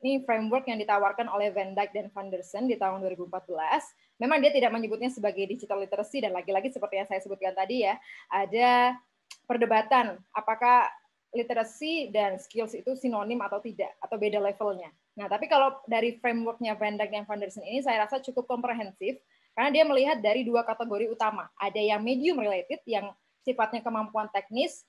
ini framework yang ditawarkan oleh Van Dyke dan Vanderson di tahun 2014. Memang dia tidak menyebutnya sebagai digital literacy dan lagi-lagi seperti yang saya sebutkan tadi ya, ada perdebatan apakah literasi dan skills itu sinonim atau tidak atau beda levelnya. Nah, tapi kalau dari frameworknya Van Dyke dan Vanderson ini saya rasa cukup komprehensif karena dia melihat dari dua kategori utama. Ada yang medium related yang sifatnya kemampuan teknis.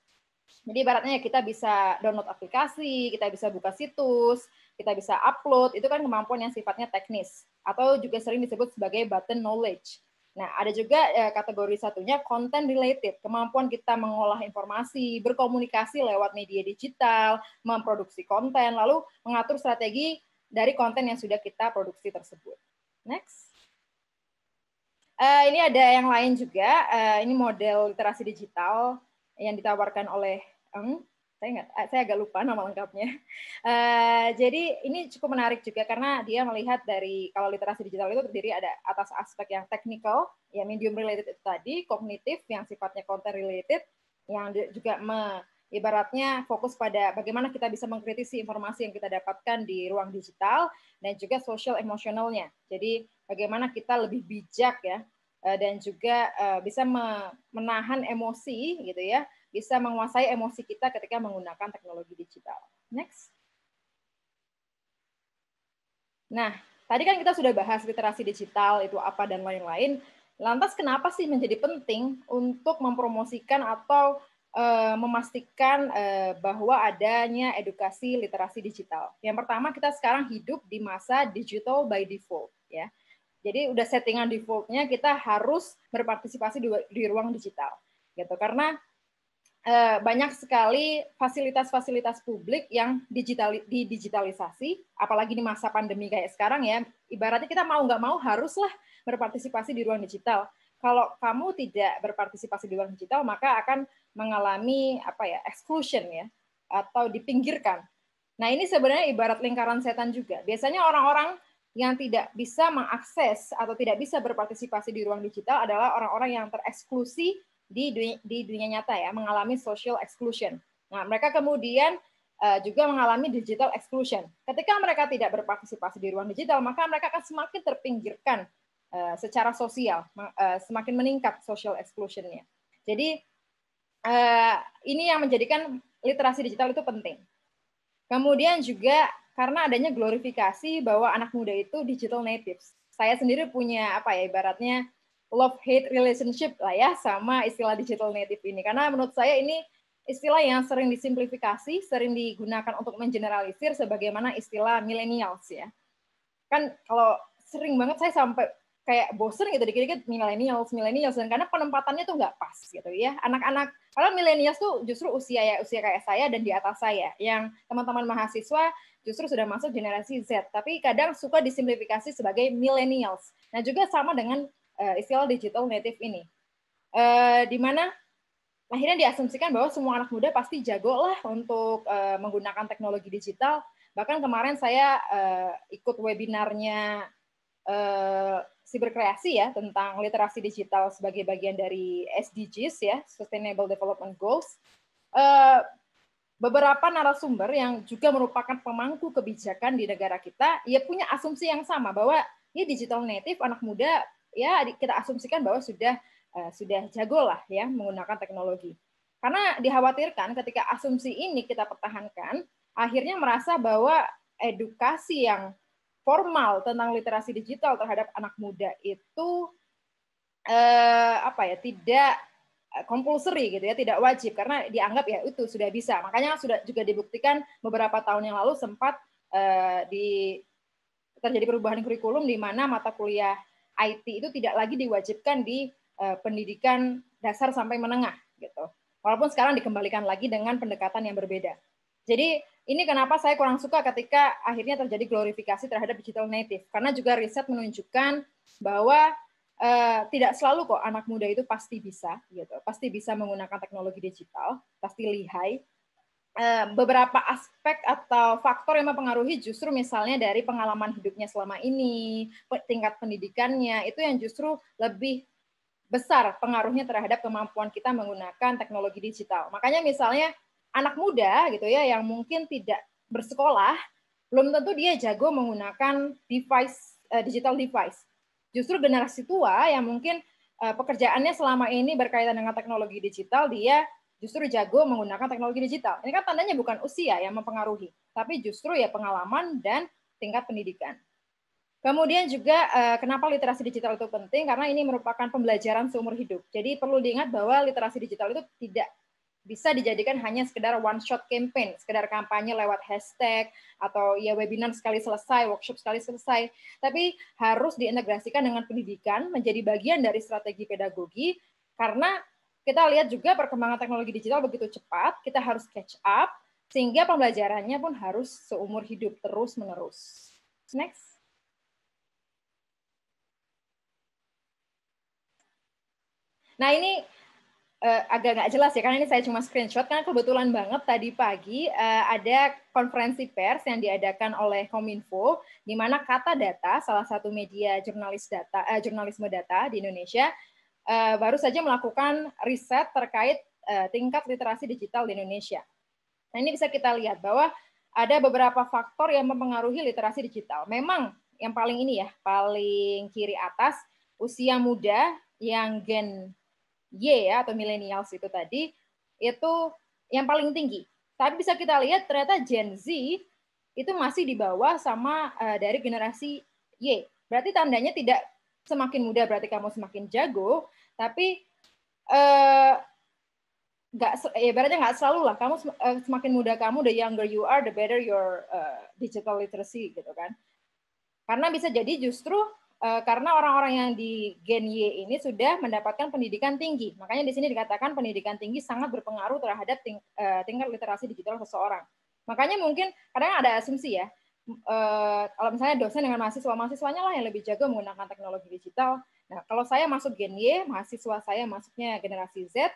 Jadi ibaratnya ya kita bisa download aplikasi, kita bisa buka situs, kita bisa upload, itu kan kemampuan yang sifatnya teknis atau juga sering disebut sebagai button knowledge. Nah, ada juga eh, kategori satunya content related, kemampuan kita mengolah informasi, berkomunikasi lewat media digital, memproduksi konten, lalu mengatur strategi dari konten yang sudah kita produksi tersebut. Next. Uh, ini ada yang lain juga, uh, ini model literasi digital yang ditawarkan oleh Eng saya nggak eh, saya agak lupa nama lengkapnya. Uh, jadi ini cukup menarik juga karena dia melihat dari kalau literasi digital itu terdiri ada atas aspek yang technical, ya medium related itu tadi, kognitif yang sifatnya content related, yang juga me, ibaratnya fokus pada bagaimana kita bisa mengkritisi informasi yang kita dapatkan di ruang digital dan juga social emosionalnya. Jadi bagaimana kita lebih bijak ya eh, dan juga bisa menahan emosi gitu ya bisa menguasai emosi kita ketika menggunakan teknologi digital. Next. Nah, tadi kan kita sudah bahas literasi digital itu apa dan lain-lain. Lantas kenapa sih menjadi penting untuk mempromosikan atau eh, memastikan eh, bahwa adanya edukasi literasi digital? Yang pertama kita sekarang hidup di masa digital by default, ya. Jadi udah settingan defaultnya kita harus berpartisipasi di ruang digital, gitu. Karena Eh, banyak sekali fasilitas-fasilitas publik yang digital didigitalisasi, apalagi di masa pandemi kayak sekarang ya. Ibaratnya kita mau nggak mau haruslah berpartisipasi di ruang digital. Kalau kamu tidak berpartisipasi di ruang digital, maka akan mengalami apa ya exclusion ya atau dipinggirkan. Nah ini sebenarnya ibarat lingkaran setan juga. Biasanya orang-orang yang tidak bisa mengakses atau tidak bisa berpartisipasi di ruang digital adalah orang-orang yang tereksklusi di dunia, di dunia nyata ya mengalami social exclusion. Nah, mereka kemudian uh, juga mengalami digital exclusion. Ketika mereka tidak berpartisipasi di ruang digital, maka mereka akan semakin terpinggirkan uh, secara sosial, uh, semakin meningkat social exclusionnya. Jadi uh, ini yang menjadikan literasi digital itu penting. Kemudian juga karena adanya glorifikasi bahwa anak muda itu digital natives. Saya sendiri punya apa ya ibaratnya love hate relationship lah ya sama istilah digital native ini karena menurut saya ini istilah yang sering disimplifikasi, sering digunakan untuk mengeneralisir sebagaimana istilah millennials ya. Kan kalau sering banget saya sampai kayak bosen gitu dikit-dikit millennials, millennials dan karena penempatannya tuh nggak pas gitu ya. Anak-anak kalau millennials tuh justru usia ya usia kayak saya dan di atas saya yang teman-teman mahasiswa justru sudah masuk generasi Z, tapi kadang suka disimplifikasi sebagai millennials. Nah, juga sama dengan uh, istilah digital native ini. Uh, di mana akhirnya diasumsikan bahwa semua anak muda pasti jago lah untuk uh, menggunakan teknologi digital. Bahkan kemarin saya uh, ikut webinarnya uh, Siberkreasi ya tentang literasi digital sebagai bagian dari SDGs ya, Sustainable Development Goals. Uh, beberapa narasumber yang juga merupakan pemangku kebijakan di negara kita, ia punya asumsi yang sama bahwa ya digital native anak muda ya kita asumsikan bahwa sudah eh, sudah jago lah ya menggunakan teknologi. Karena dikhawatirkan ketika asumsi ini kita pertahankan, akhirnya merasa bahwa edukasi yang formal tentang literasi digital terhadap anak muda itu eh, apa ya tidak eh, compulsory gitu ya tidak wajib karena dianggap ya itu sudah bisa makanya sudah juga dibuktikan beberapa tahun yang lalu sempat eh, di terjadi perubahan kurikulum di mana mata kuliah IT itu tidak lagi diwajibkan di uh, pendidikan dasar sampai menengah gitu. Walaupun sekarang dikembalikan lagi dengan pendekatan yang berbeda. Jadi ini kenapa saya kurang suka ketika akhirnya terjadi glorifikasi terhadap digital native karena juga riset menunjukkan bahwa uh, tidak selalu kok anak muda itu pasti bisa gitu pasti bisa menggunakan teknologi digital pasti lihai Eh, beberapa aspek atau faktor yang mempengaruhi justru misalnya dari pengalaman hidupnya selama ini, tingkat pendidikannya, itu yang justru lebih besar pengaruhnya terhadap kemampuan kita menggunakan teknologi digital. Makanya misalnya anak muda gitu ya yang mungkin tidak bersekolah, belum tentu dia jago menggunakan device eh, digital device. Justru generasi tua yang mungkin eh, pekerjaannya selama ini berkaitan dengan teknologi digital, dia justru jago menggunakan teknologi digital. Ini kan tandanya bukan usia yang mempengaruhi, tapi justru ya pengalaman dan tingkat pendidikan. Kemudian juga eh, kenapa literasi digital itu penting karena ini merupakan pembelajaran seumur hidup. Jadi perlu diingat bahwa literasi digital itu tidak bisa dijadikan hanya sekedar one shot campaign, sekedar kampanye lewat hashtag atau ya webinar sekali selesai, workshop sekali selesai, tapi harus diintegrasikan dengan pendidikan menjadi bagian dari strategi pedagogi karena kita lihat juga perkembangan teknologi digital begitu cepat, kita harus catch up, sehingga pembelajarannya pun harus seumur hidup terus-menerus. Next. Nah ini uh, agak nggak jelas ya karena ini saya cuma screenshot karena kebetulan banget tadi pagi uh, ada konferensi pers yang diadakan oleh Kominfo di mana kata data salah satu media jurnalis data uh, jurnalisme data di Indonesia uh, baru saja melakukan riset terkait uh, tingkat literasi digital di Indonesia. Nah, ini bisa kita lihat bahwa ada beberapa faktor yang mempengaruhi literasi digital. Memang yang paling ini ya, paling kiri atas usia muda yang gen Y ya atau millennials itu tadi itu yang paling tinggi. Tapi bisa kita lihat ternyata Gen Z itu masih di bawah sama uh, dari generasi Y. Berarti tandanya tidak semakin muda berarti kamu semakin jago, tapi eh, nggak uh, ya berarti nggak selalu lah kamu eh, semakin muda kamu the younger you are the better your uh, digital literacy gitu kan karena bisa jadi justru uh, karena orang-orang yang di Gen Y ini sudah mendapatkan pendidikan tinggi makanya di sini dikatakan pendidikan tinggi sangat berpengaruh terhadap ting, uh, tingkat literasi digital seseorang makanya mungkin kadang ada asumsi ya uh, kalau misalnya dosen dengan mahasiswa, mahasiswanya lah yang lebih jago menggunakan teknologi digital. Nah, kalau saya masuk Gen Y, mahasiswa saya masuknya generasi Z,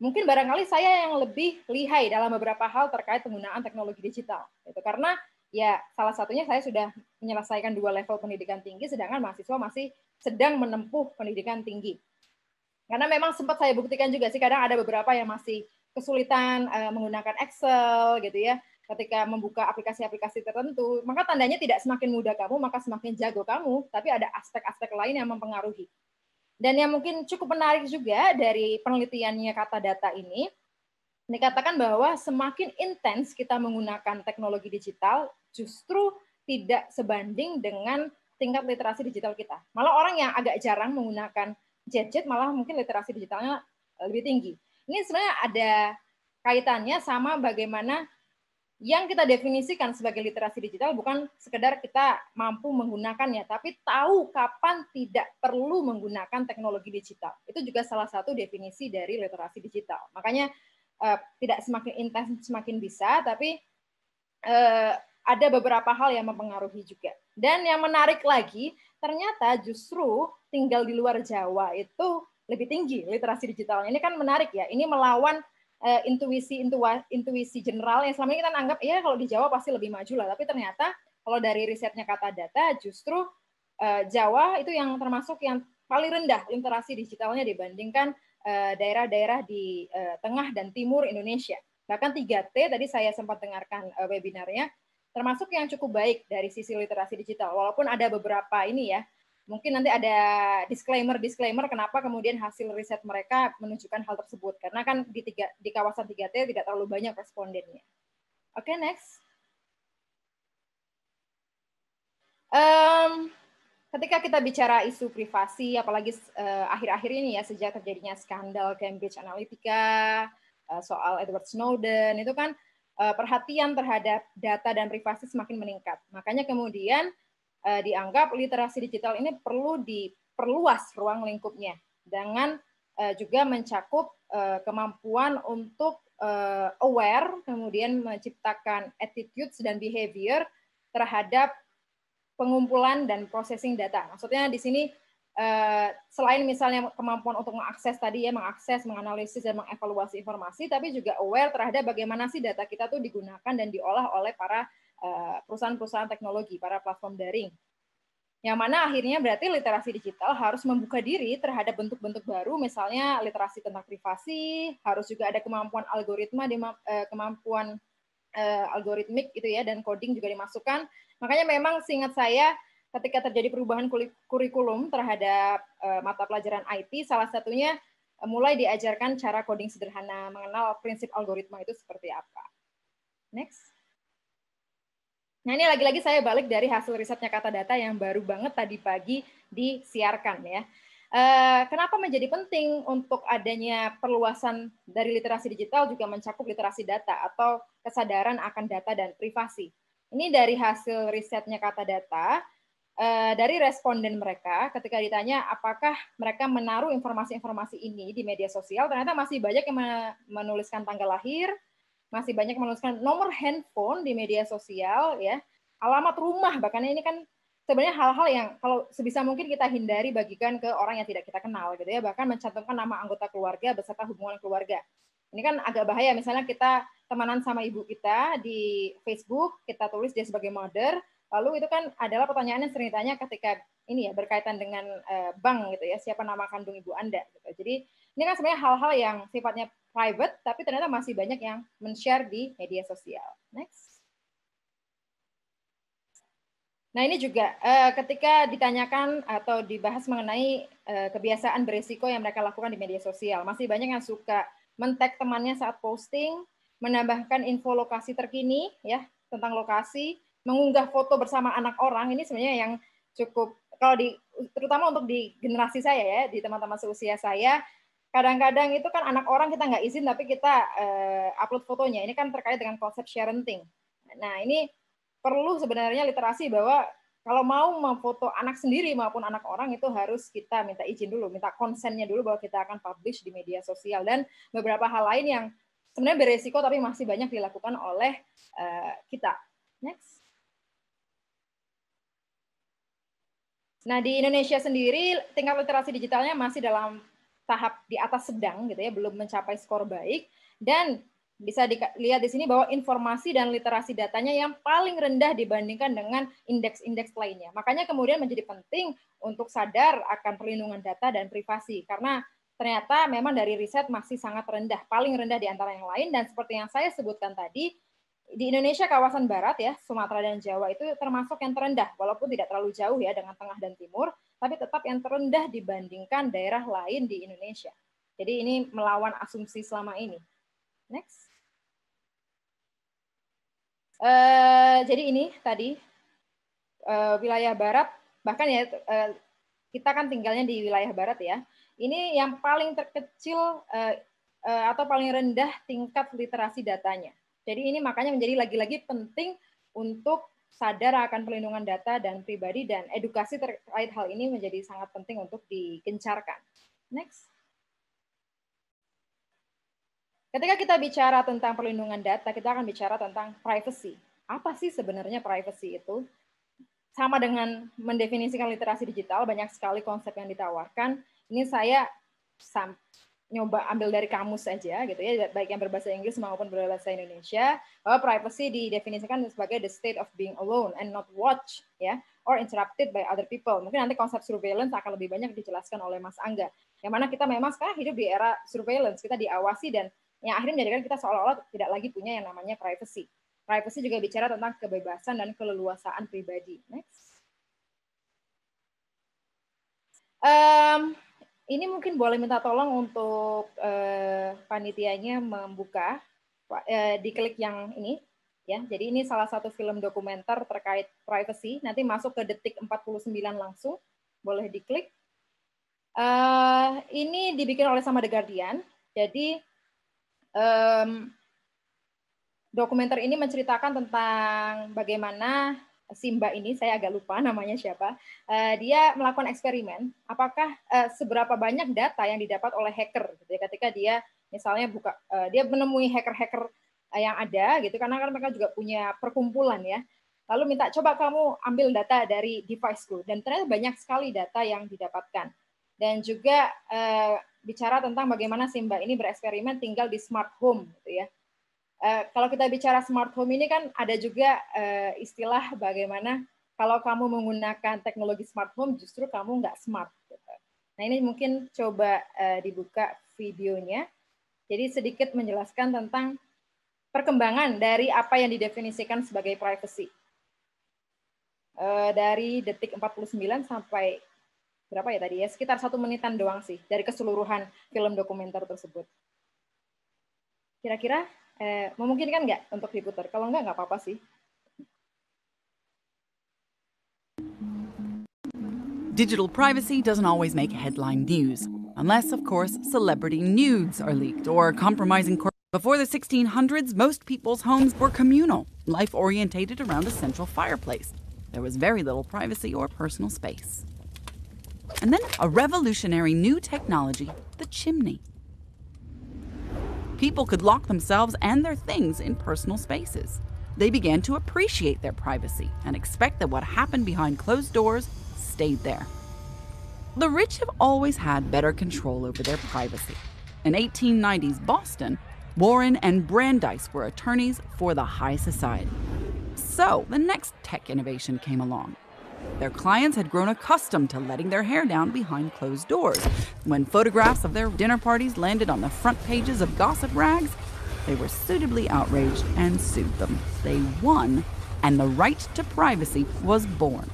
mungkin barangkali saya yang lebih lihai dalam beberapa hal terkait penggunaan teknologi digital. Itu karena ya salah satunya saya sudah menyelesaikan dua level pendidikan tinggi, sedangkan mahasiswa masih sedang menempuh pendidikan tinggi. Karena memang sempat saya buktikan juga sih kadang ada beberapa yang masih kesulitan uh, menggunakan Excel gitu ya ketika membuka aplikasi-aplikasi tertentu, maka tandanya tidak semakin mudah kamu, maka semakin jago kamu, tapi ada aspek-aspek lain yang mempengaruhi. Dan yang mungkin cukup menarik juga dari penelitiannya kata data ini, dikatakan bahwa semakin intens kita menggunakan teknologi digital, justru tidak sebanding dengan tingkat literasi digital kita. Malah orang yang agak jarang menggunakan gadget, malah mungkin literasi digitalnya lebih tinggi. Ini sebenarnya ada kaitannya sama bagaimana yang kita definisikan sebagai literasi digital bukan sekedar kita mampu menggunakannya, tapi tahu kapan tidak perlu menggunakan teknologi digital. Itu juga salah satu definisi dari literasi digital. Makanya eh, tidak semakin intens semakin bisa, tapi eh, ada beberapa hal yang mempengaruhi juga. Dan yang menarik lagi, ternyata justru tinggal di luar Jawa itu lebih tinggi literasi digitalnya. Ini kan menarik ya. Ini melawan uh, intuisi intua, intuisi general yang selama ini kita anggap ya kalau di Jawa pasti lebih maju lah tapi ternyata kalau dari risetnya kata data justru uh, Jawa itu yang termasuk yang paling rendah literasi digitalnya dibandingkan eh, daerah-daerah di uh, tengah dan timur Indonesia bahkan 3T tadi saya sempat dengarkan uh, webinarnya termasuk yang cukup baik dari sisi literasi digital walaupun ada beberapa ini ya mungkin nanti ada disclaimer-disclaimer kenapa kemudian hasil riset mereka menunjukkan hal tersebut. Karena kan di, tiga, di kawasan 3T tidak terlalu banyak respondennya. Oke, okay, next. Um, ketika kita bicara isu privasi, apalagi eh, akhir-akhir uh, ini ya, sejak terjadinya skandal Cambridge Analytica, uh, soal Edward Snowden, itu kan uh, perhatian terhadap data dan privasi semakin meningkat. Makanya kemudian uh, dianggap literasi digital ini perlu diperluas ruang lingkupnya dengan uh, juga mencakup uh, kemampuan untuk uh, aware, kemudian menciptakan attitudes dan behavior terhadap pengumpulan dan processing data. Maksudnya di sini uh, selain misalnya kemampuan untuk mengakses tadi ya, mengakses, menganalisis dan mengevaluasi informasi, tapi juga aware terhadap bagaimana sih data kita tuh digunakan dan diolah oleh para Eh, perusahaan-perusahaan teknologi, para platform daring. Yang mana akhirnya berarti literasi digital harus membuka diri terhadap bentuk-bentuk baru, misalnya literasi tentang privasi, harus juga ada kemampuan algoritma, eh, kemampuan eh, algoritmik itu ya, dan coding juga dimasukkan. Makanya memang seingat saya, ketika terjadi perubahan kurikulum terhadap mata pelajaran IT, salah satunya mulai diajarkan cara coding sederhana, mengenal prinsip algoritma itu seperti apa. Next. Nah ini lagi-lagi saya balik dari hasil risetnya kata data yang baru banget tadi pagi disiarkan ya. Eh, kenapa menjadi penting untuk adanya perluasan dari literasi digital juga mencakup literasi data atau kesadaran akan data dan privasi? Ini dari hasil risetnya kata data, eh, dari responden mereka ketika ditanya apakah mereka menaruh informasi-informasi ini di media sosial, ternyata masih banyak yang menuliskan tanggal lahir, masih banyak menuliskan nomor handphone di media sosial ya alamat rumah bahkan ini kan sebenarnya hal-hal yang kalau sebisa mungkin kita hindari bagikan ke orang yang tidak kita kenal gitu ya bahkan mencantumkan nama anggota keluarga beserta hubungan keluarga ini kan agak bahaya misalnya kita temanan sama ibu kita di Facebook kita tulis dia sebagai mother lalu itu kan adalah pertanyaan yang sering ditanya ketika ini ya berkaitan dengan eh, bank gitu ya siapa nama kandung ibu anda gitu jadi ini kan sebenarnya hal-hal yang sifatnya private, tapi ternyata masih banyak yang men-share di media sosial. Next. Nah ini juga eh, ketika ditanyakan atau dibahas mengenai eh, kebiasaan berisiko yang mereka lakukan di media sosial, masih banyak yang suka mentek temannya saat posting, menambahkan info lokasi terkini ya tentang lokasi, mengunggah foto bersama anak orang ini sebenarnya yang cukup kalau di terutama untuk di generasi saya ya di teman-teman seusia saya kadang-kadang itu kan anak orang kita nggak izin tapi kita uh, upload fotonya. Ini kan terkait dengan konsep sharing. Nah ini perlu sebenarnya literasi bahwa kalau mau memfoto anak sendiri maupun anak orang itu harus kita minta izin dulu, minta konsennya dulu bahwa kita akan publish di media sosial dan beberapa hal lain yang sebenarnya beresiko tapi masih banyak dilakukan oleh uh, kita. Next. Nah, di Indonesia sendiri tingkat literasi digitalnya masih dalam tahap di atas sedang gitu ya, belum mencapai skor baik dan bisa dilihat di sini bahwa informasi dan literasi datanya yang paling rendah dibandingkan dengan indeks-indeks lainnya. Makanya kemudian menjadi penting untuk sadar akan perlindungan data dan privasi karena ternyata memang dari riset masih sangat rendah, paling rendah di antara yang lain dan seperti yang saya sebutkan tadi di Indonesia kawasan barat ya, Sumatera dan Jawa itu termasuk yang terendah walaupun tidak terlalu jauh ya dengan tengah dan timur, tapi tetap yang terendah dibandingkan daerah lain di Indonesia. Jadi ini melawan asumsi selama ini. Next. Uh, jadi ini tadi uh, wilayah barat, bahkan ya uh, kita kan tinggalnya di wilayah barat ya. Ini yang paling terkecil uh, uh, atau paling rendah tingkat literasi datanya. Jadi ini makanya menjadi lagi-lagi penting untuk sadar akan perlindungan data dan pribadi dan edukasi terkait hal ini menjadi sangat penting untuk digencarkan. Next. Ketika kita bicara tentang perlindungan data, kita akan bicara tentang privacy. Apa sih sebenarnya privacy itu? Sama dengan mendefinisikan literasi digital, banyak sekali konsep yang ditawarkan. Ini saya nyoba ambil dari kamus aja gitu ya baik yang berbahasa Inggris maupun berbahasa Indonesia bahwa privacy didefinisikan sebagai the state of being alone and not watch ya or interrupted by other people mungkin nanti konsep surveillance akan lebih banyak dijelaskan oleh Mas Angga yang mana kita memang sekarang hidup di era surveillance kita diawasi dan yang akhirnya menjadikan kita seolah-olah tidak lagi punya yang namanya privacy privacy juga bicara tentang kebebasan dan keleluasaan pribadi next um, ini mungkin boleh minta tolong untuk uh, panitianya membuka eh, di klik yang ini ya. Jadi ini salah satu film dokumenter terkait privacy. Nanti masuk ke detik 49 langsung, boleh diklik. Uh, ini dibikin oleh sama The Guardian. Jadi um, dokumenter ini menceritakan tentang bagaimana Simba ini, saya agak lupa namanya siapa, uh, dia melakukan eksperimen apakah uh, seberapa banyak data yang didapat oleh hacker gitu ya, ketika dia misalnya buka uh, dia menemui hacker-hacker yang ada gitu karena kan mereka juga punya perkumpulan ya. Lalu minta coba kamu ambil data dari deviceku dan ternyata banyak sekali data yang didapatkan. Dan juga uh, bicara tentang bagaimana Simba ini bereksperimen tinggal di smart home gitu ya Eh, kalau kita bicara smart home ini kan ada juga uh, istilah bagaimana kalau kamu menggunakan teknologi smart home justru kamu nggak smart. Gitu. Nah ini mungkin coba uh, dibuka videonya. Jadi sedikit menjelaskan tentang perkembangan dari apa yang didefinisikan sebagai privacy. Uh, dari detik 49 sampai berapa ya tadi ya sekitar satu menitan doang sih dari keseluruhan film dokumenter tersebut. Kira-kira eh, memungkinkan nggak untuk diputar? Kalau nggak, nggak apa-apa sih. Digital privacy doesn't always make headline news, unless, of course, celebrity nudes are leaked or compromising. Before the 1600s, most people's homes were communal, life orientated around a central fireplace. There was very little privacy or personal space. And then a revolutionary new technology, the chimney. People could lock themselves and their things in personal spaces. They began to appreciate their privacy and expect that what happened behind closed doors stayed there. The rich have always had better control over their privacy. In 1890s Boston, Warren and Brandeis were attorneys for the high society. So, the next tech innovation came along their clients had grown accustomed to letting their hair down behind closed doors. When photographs of their dinner parties landed on the front pages of gossip rags, they were suitably outraged and sued them. They won, and the right to privacy was born.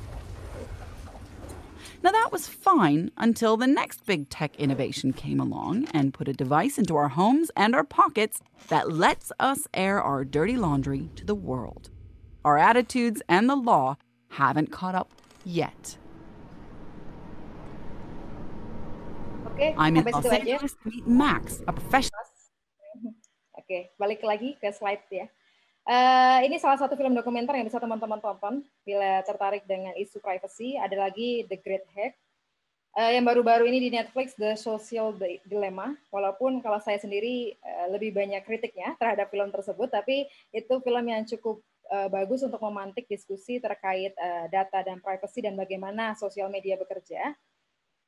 Now, that was fine until the next big tech innovation came along and put a device into our homes and our pockets that lets us air our dirty laundry to the world. Our attitudes and the law haven't caught up yet. Oke, okay, I'm in Los Angeles to meet Max, a professional. Oke, okay, balik lagi ke slide ya. Uh, ini salah satu film dokumenter yang bisa teman-teman tonton bila tertarik dengan isu privacy. Ada lagi The Great Hack uh, yang baru-baru ini di Netflix The Social Dilemma. Walaupun kalau saya sendiri uh, lebih banyak kritiknya terhadap film tersebut, tapi itu film yang cukup uh, bagus untuk memantik diskusi terkait uh, data dan privacy dan bagaimana sosial media bekerja.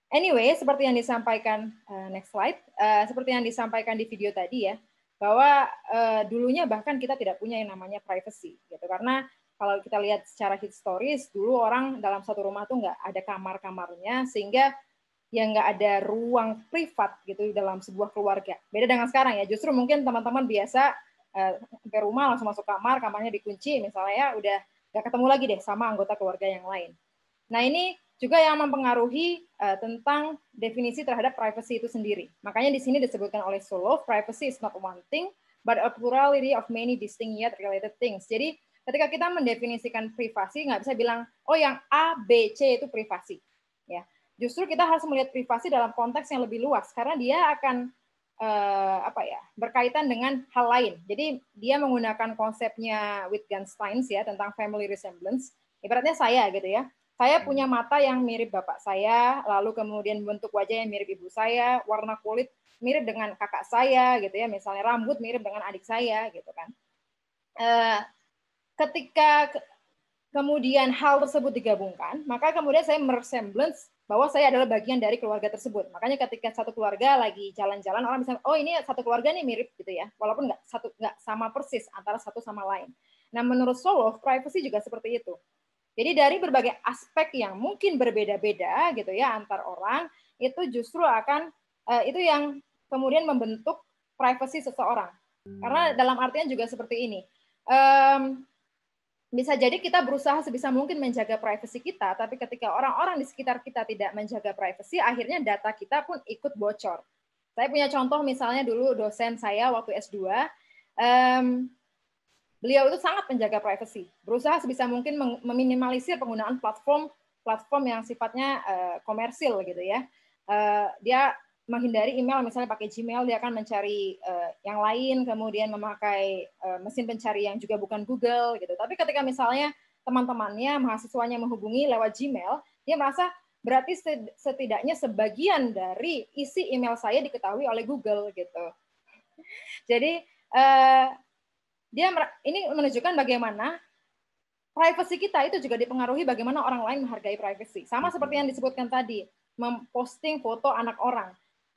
Anyway, seperti yang disampaikan uh, next slide, uh, seperti yang disampaikan di video tadi ya, bahwa uh, dulunya bahkan kita tidak punya yang namanya privacy gitu karena kalau kita lihat secara historis dulu orang dalam satu rumah tuh nggak ada kamar-kamarnya sehingga ya nggak ada ruang privat gitu dalam sebuah keluarga. Beda dengan sekarang ya, justru mungkin teman-teman biasa ke eh, rumah langsung masuk kamar, kamarnya dikunci misalnya ya udah nggak ketemu lagi deh sama anggota keluarga yang lain. Nah ini juga yang mempengaruhi uh, tentang definisi terhadap privacy itu sendiri. Makanya di sini disebutkan oleh Solo, privacy is not one thing, but a plurality of many distinct yet related things. Jadi ketika kita mendefinisikan privasi, nggak bisa bilang, oh yang A, B, C itu privasi. ya. Justru kita harus melihat privasi dalam konteks yang lebih luas, karena dia akan uh, apa ya berkaitan dengan hal lain. Jadi dia menggunakan konsepnya Wittgenstein ya tentang family resemblance. Ibaratnya saya gitu ya. Saya hmm. punya mata yang mirip bapak saya, lalu kemudian bentuk wajah yang mirip ibu saya, warna kulit mirip dengan kakak saya gitu ya, misalnya rambut mirip dengan adik saya gitu kan. Uh, ketika kemudian hal tersebut digabungkan, maka kemudian saya meresemblance bahwa saya adalah bagian dari keluarga tersebut. Makanya ketika satu keluarga lagi jalan-jalan orang bisa oh ini satu keluarga nih mirip gitu ya. Walaupun nggak satu nggak sama persis antara satu sama lain. Nah, menurut Solov, privacy juga seperti itu. Jadi dari berbagai aspek yang mungkin berbeda-beda gitu ya antar orang, itu justru akan eh, itu yang kemudian membentuk privacy seseorang. Karena dalam artian juga seperti ini. Um, bisa jadi kita berusaha sebisa mungkin menjaga privasi kita, tapi ketika orang-orang di sekitar kita tidak menjaga privasi, akhirnya data kita pun ikut bocor. Saya punya contoh misalnya dulu dosen saya waktu S2, um, beliau itu sangat menjaga privasi, berusaha sebisa mungkin meminimalisir penggunaan platform platform yang sifatnya uh, komersil gitu ya. Uh, dia menghindari email misalnya pakai Gmail dia akan mencari uh, yang lain kemudian memakai uh, mesin pencari yang juga bukan Google gitu tapi ketika misalnya teman-temannya mahasiswanya menghubungi lewat Gmail dia merasa berarti setidaknya sebagian dari isi email saya diketahui oleh Google gitu jadi uh, dia ini menunjukkan bagaimana privasi kita itu juga dipengaruhi bagaimana orang lain menghargai privasi sama seperti yang disebutkan tadi memposting foto anak orang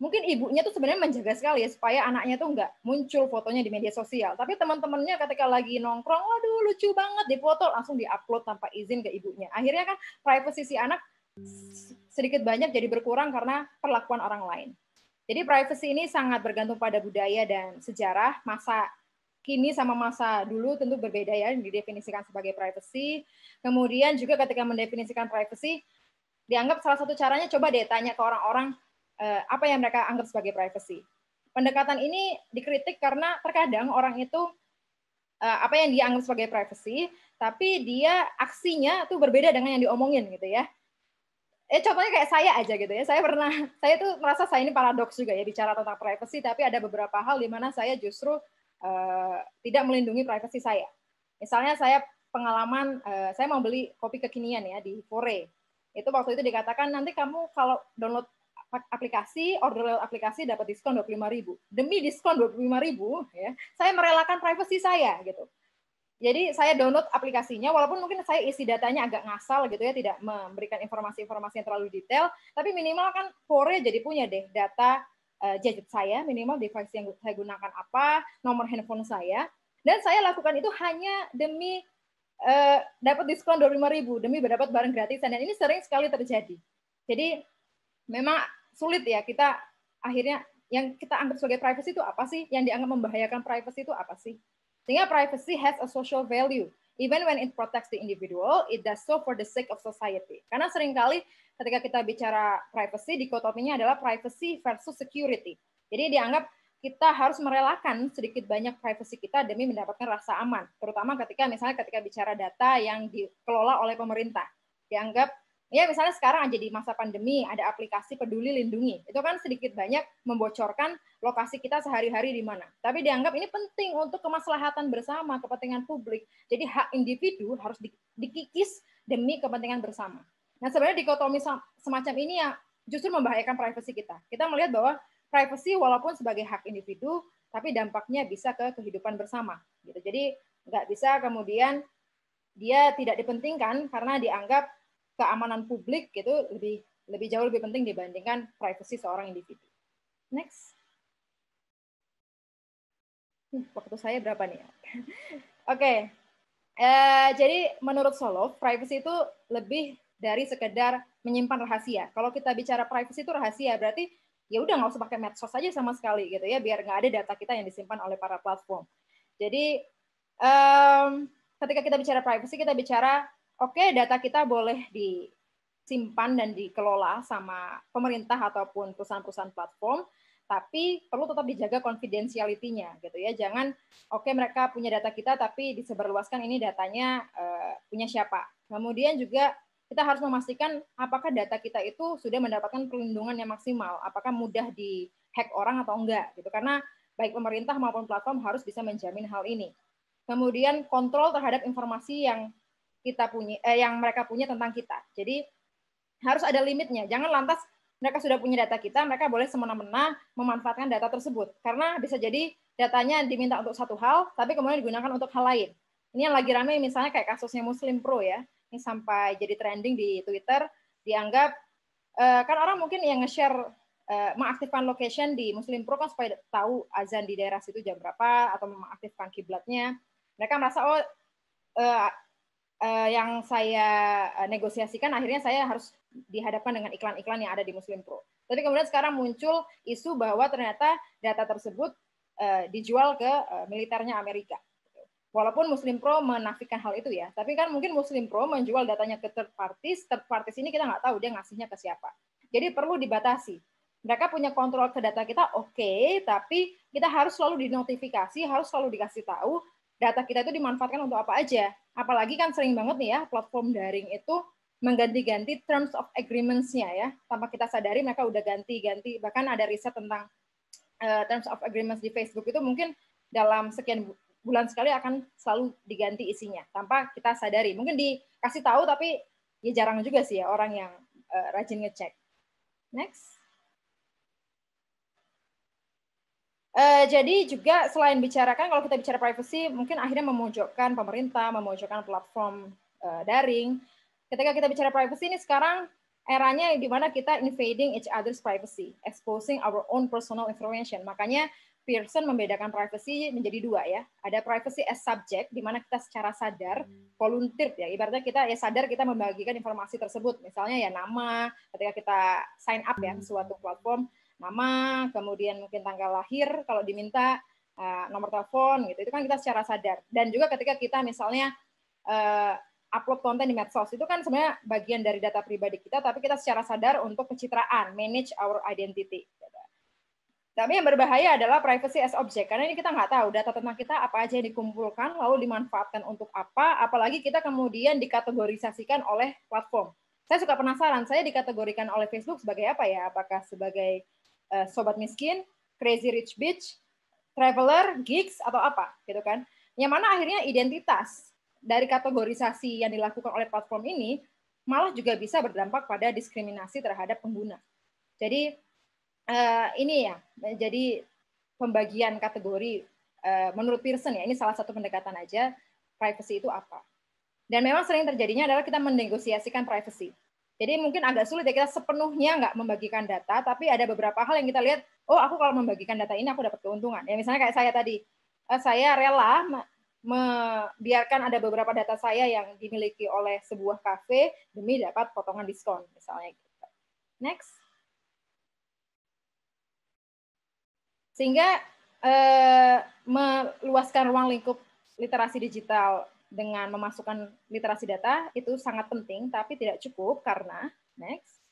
mungkin ibunya tuh sebenarnya menjaga sekali ya supaya anaknya tuh nggak muncul fotonya di media sosial. Tapi teman-temannya ketika lagi nongkrong, waduh lucu banget di foto langsung diupload tanpa izin ke ibunya. Akhirnya kan privasi si anak sedikit banyak jadi berkurang karena perlakuan orang lain. Jadi privasi ini sangat bergantung pada budaya dan sejarah masa kini sama masa dulu tentu berbeda ya didefinisikan sebagai privacy. Kemudian juga ketika mendefinisikan privacy dianggap salah satu caranya coba deh tanya ke orang-orang Eh, apa yang mereka anggap sebagai privacy. Pendekatan ini dikritik karena terkadang orang itu eh, apa yang dianggap sebagai privacy, tapi dia aksinya tuh berbeda dengan yang diomongin gitu ya. Eh contohnya kayak saya aja gitu ya. Saya pernah saya tuh merasa saya ini paradoks juga ya bicara tentang privacy tapi ada beberapa hal di mana saya justru uh, tidak melindungi privacy saya. Misalnya saya pengalaman uh, saya mau beli kopi kekinian ya di Kore Itu waktu itu dikatakan nanti kamu kalau download aplikasi, order lewat aplikasi dapat diskon 25.000. Demi diskon 25.000, ya, saya merelakan privasi saya gitu. Jadi saya download aplikasinya, walaupun mungkin saya isi datanya agak ngasal gitu ya, tidak memberikan informasi-informasi yang terlalu detail, tapi minimal kan Fore jadi punya deh data eh, gadget saya, minimal device yang saya gunakan apa, nomor handphone saya, dan saya lakukan itu hanya demi uh, dapat diskon 25.000, demi mendapat barang gratisan, dan ini sering sekali terjadi. Jadi memang sulit ya kita akhirnya yang kita anggap sebagai privacy itu apa sih? Yang dianggap membahayakan privacy itu apa sih? Sehingga privacy has a social value. Even when it protects the individual, it does so for the sake of society. Karena seringkali ketika kita bicara privacy, dikotominya adalah privacy versus security. Jadi dianggap kita harus merelakan sedikit banyak privacy kita demi mendapatkan rasa aman, terutama ketika misalnya ketika bicara data yang dikelola oleh pemerintah. Dianggap Ya misalnya sekarang aja di masa pandemi ada aplikasi peduli lindungi. Itu kan sedikit banyak membocorkan lokasi kita sehari-hari di mana. Tapi dianggap ini penting untuk kemaslahatan bersama, kepentingan publik. Jadi hak individu harus dikikis demi kepentingan bersama. Nah sebenarnya dikotomi semacam ini ya justru membahayakan privasi kita. Kita melihat bahwa privasi walaupun sebagai hak individu, tapi dampaknya bisa ke kehidupan bersama. Gitu. Jadi nggak bisa kemudian dia tidak dipentingkan karena dianggap keamanan publik itu lebih lebih jauh lebih penting dibandingkan privasi seorang individu. Next. Hmm, waktu saya berapa nih? Oke. okay. Uh, eh, jadi menurut Solo, privasi itu lebih dari sekedar menyimpan rahasia. Kalau kita bicara privasi itu rahasia, berarti ya udah nggak usah pakai medsos aja sama sekali gitu ya, biar nggak ada data kita yang disimpan oleh para platform. Jadi um, ketika kita bicara privasi, kita bicara oke okay, data kita boleh disimpan dan dikelola sama pemerintah ataupun perusahaan-perusahaan platform, tapi perlu tetap dijaga konfidensialitinya gitu ya. Jangan oke okay, mereka punya data kita tapi disebarluaskan ini datanya uh, punya siapa. Kemudian juga kita harus memastikan apakah data kita itu sudah mendapatkan perlindungan yang maksimal, apakah mudah di hack orang atau enggak gitu. Karena baik pemerintah maupun platform harus bisa menjamin hal ini. Kemudian kontrol terhadap informasi yang kita punya eh, yang mereka punya tentang kita. Jadi harus ada limitnya. Jangan lantas mereka sudah punya data kita, mereka boleh semena-mena memanfaatkan data tersebut. Karena bisa jadi datanya diminta untuk satu hal, tapi kemudian digunakan untuk hal lain. Ini yang lagi ramai misalnya kayak kasusnya Muslim Pro ya. Ini sampai jadi trending di Twitter, dianggap eh, kan orang mungkin yang nge-share eh, mengaktifkan location di Muslim Pro kan supaya tahu azan di daerah situ jam berapa atau mengaktifkan kiblatnya. Mereka merasa oh eh, uh, yang saya eh, negosiasikan akhirnya saya harus dihadapkan dengan iklan-iklan yang ada di Muslim Pro. Tapi kemudian sekarang muncul isu bahwa ternyata data tersebut uh, dijual ke uh, militernya Amerika. Walaupun Muslim Pro menafikan hal itu ya, tapi kan mungkin Muslim Pro menjual datanya ke third parties, third parties ini kita nggak tahu dia ngasihnya ke siapa. Jadi perlu dibatasi. Mereka punya kontrol ke data kita, oke, okay, tapi kita harus selalu dinotifikasi, harus selalu dikasih tahu data kita itu dimanfaatkan untuk apa aja. Apalagi kan sering banget nih ya platform daring itu mengganti-ganti terms of agreements-nya ya. Tanpa kita sadari mereka udah ganti-ganti. Bahkan ada riset tentang uh, terms of agreements di Facebook itu mungkin dalam sekian bulan sekali akan selalu diganti isinya tanpa kita sadari. Mungkin dikasih tahu tapi ya jarang juga sih ya orang yang uh, rajin ngecek. Next. Eh, jadi juga selain bicarakan kalau kita bicara privacy mungkin akhirnya memojokkan pemerintah, memojokkan platform uh, daring. Ketika kita bicara privacy ini sekarang eranya di mana kita invading each other's privacy, exposing our own personal information. Makanya Pearson membedakan privacy menjadi dua ya. Ada privacy as subject di mana kita secara sadar hmm. volunteer ya. Ibaratnya kita ya sadar kita membagikan informasi tersebut. Misalnya ya nama ketika kita sign up ya hmm. suatu platform nama, kemudian mungkin tanggal lahir kalau diminta, uh, nomor telepon gitu. Itu kan kita secara sadar. Dan juga ketika kita misalnya uh, upload konten di medsos itu kan sebenarnya bagian dari data pribadi kita tapi kita secara sadar untuk pencitraan manage our identity gitu. tapi yang berbahaya adalah privacy as object karena ini kita nggak tahu data tentang kita apa aja yang dikumpulkan lalu dimanfaatkan untuk apa apalagi kita kemudian dikategorisasikan oleh platform saya suka penasaran saya dikategorikan oleh Facebook sebagai apa ya apakah sebagai Eh, sobat miskin, crazy rich bitch, traveler, geeks atau apa gitu kan. Yang mana akhirnya identitas dari kategorisasi yang dilakukan oleh platform ini malah juga bisa berdampak pada diskriminasi terhadap pengguna. Jadi uh, ini ya, jadi pembagian kategori uh, menurut Pearson ya, ini salah satu pendekatan aja privacy itu apa. Dan memang sering terjadinya adalah kita menegosiasikan privacy. Jadi mungkin agak sulit ya kita sepenuhnya nggak membagikan data, tapi ada beberapa hal yang kita lihat, oh aku kalau membagikan data ini aku dapat keuntungan. Ya misalnya kayak saya tadi, eh, saya rela membiarkan ada beberapa data saya yang dimiliki oleh sebuah kafe demi dapat potongan diskon misalnya. Gitu. Next. Sehingga eh, meluaskan ruang lingkup literasi digital dengan memasukkan literasi data itu sangat penting, tapi tidak cukup karena next.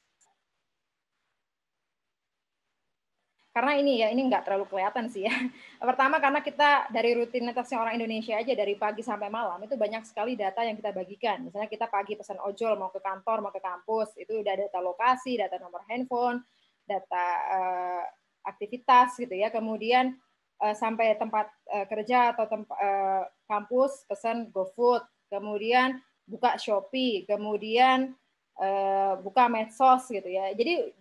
Karena ini ya, ini nggak terlalu kelihatan sih ya. Pertama karena kita dari rutinitasnya orang Indonesia aja dari pagi sampai malam itu banyak sekali data yang kita bagikan. Misalnya kita pagi pesan ojol mau ke kantor, mau ke kampus, itu udah data lokasi, data nomor handphone, data uh, aktivitas gitu ya. Kemudian uh, sampai tempat uh, kerja atau tempat uh, eh, kampus pesan GoFood, kemudian buka Shopee, kemudian uh, buka medsos gitu ya. Jadi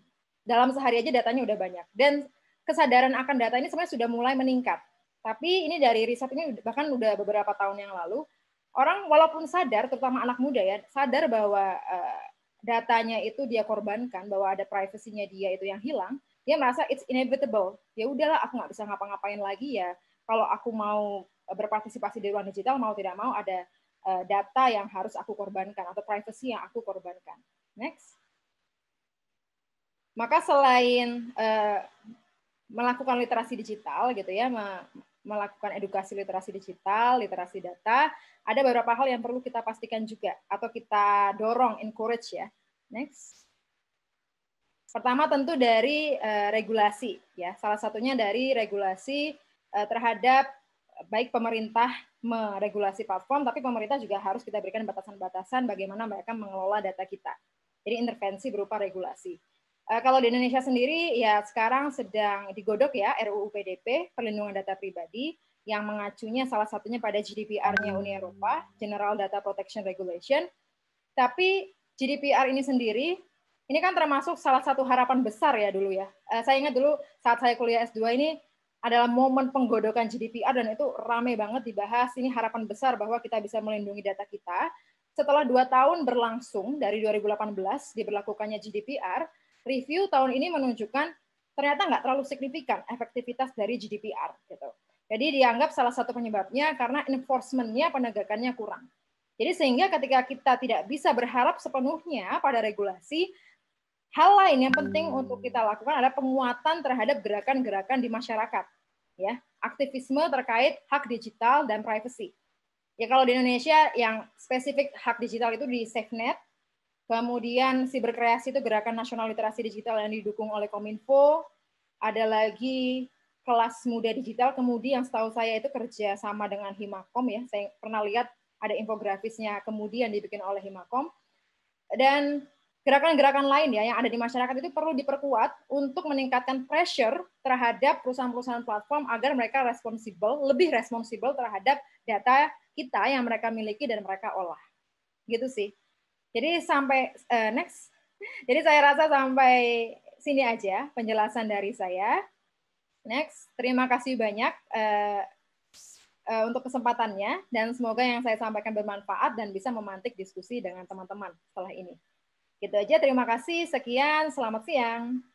dalam sehari aja datanya udah banyak dan kesadaran akan data ini sebenarnya sudah mulai meningkat. Tapi ini dari riset ini bahkan udah beberapa tahun yang lalu orang walaupun sadar terutama anak muda ya sadar bahwa uh, datanya itu dia korbankan bahwa ada privasinya dia itu yang hilang dia merasa it's inevitable ya udahlah aku nggak bisa ngapa-ngapain lagi ya kalau aku mau eh, berpartisipasi di ruang digital mau tidak mau ada eh, data yang harus aku korbankan atau privacy yang aku korbankan next maka selain uh, melakukan literasi digital gitu ya melakukan edukasi literasi digital, literasi data, ada beberapa hal yang perlu kita pastikan juga atau kita dorong encourage ya. Next. Pertama tentu dari uh, regulasi ya. Salah satunya dari regulasi uh, terhadap baik pemerintah meregulasi platform tapi pemerintah juga harus kita berikan batasan-batasan bagaimana mereka mengelola data kita. Jadi intervensi berupa regulasi. Uh, kalau di Indonesia sendiri ya sekarang sedang digodok ya RUU PDP perlindungan data pribadi yang mengacunya salah satunya pada GDPR-nya Uni Eropa, General Data Protection Regulation. Tapi GDPR ini sendiri ini kan termasuk salah satu harapan besar ya dulu ya. Eh, saya ingat dulu saat saya kuliah S2 ini adalah momen penggodokan GDPR dan itu ramai banget dibahas. Ini harapan besar bahwa kita bisa melindungi data kita. Setelah dua tahun berlangsung dari 2018 diberlakukannya GDPR, review tahun ini menunjukkan ternyata nggak terlalu signifikan efektivitas dari GDPR gitu. Jadi dianggap salah satu penyebabnya karena enforcement-nya penegakannya kurang. Jadi sehingga ketika kita tidak bisa berharap sepenuhnya pada regulasi, Hal lain yang penting hmm. untuk kita lakukan adalah penguatan terhadap gerakan-gerakan di masyarakat, ya, aktivisme terkait hak digital dan privacy. Ya kalau di Indonesia yang spesifik hak digital itu di SafeNet, kemudian si berkreasi itu gerakan nasional literasi digital yang didukung oleh Kominfo, ada lagi kelas muda digital, kemudian yang setahu saya itu kerja sama dengan Himakom ya, saya pernah lihat ada infografisnya kemudian dibikin oleh Himakom. Dan gerakan-gerakan lain ya yang ada di masyarakat itu perlu diperkuat untuk meningkatkan pressure terhadap perusahaan-perusahaan platform agar mereka responsibel, lebih responsibel terhadap data kita yang mereka miliki dan mereka olah. Gitu sih. Jadi sampai uh, next. Jadi saya rasa sampai sini aja penjelasan dari saya. Next, terima kasih banyak uh, uh, untuk kesempatannya dan semoga yang saya sampaikan bermanfaat dan bisa memantik diskusi dengan teman-teman setelah ini. Gitu aja, terima kasih. Sekian, selamat siang.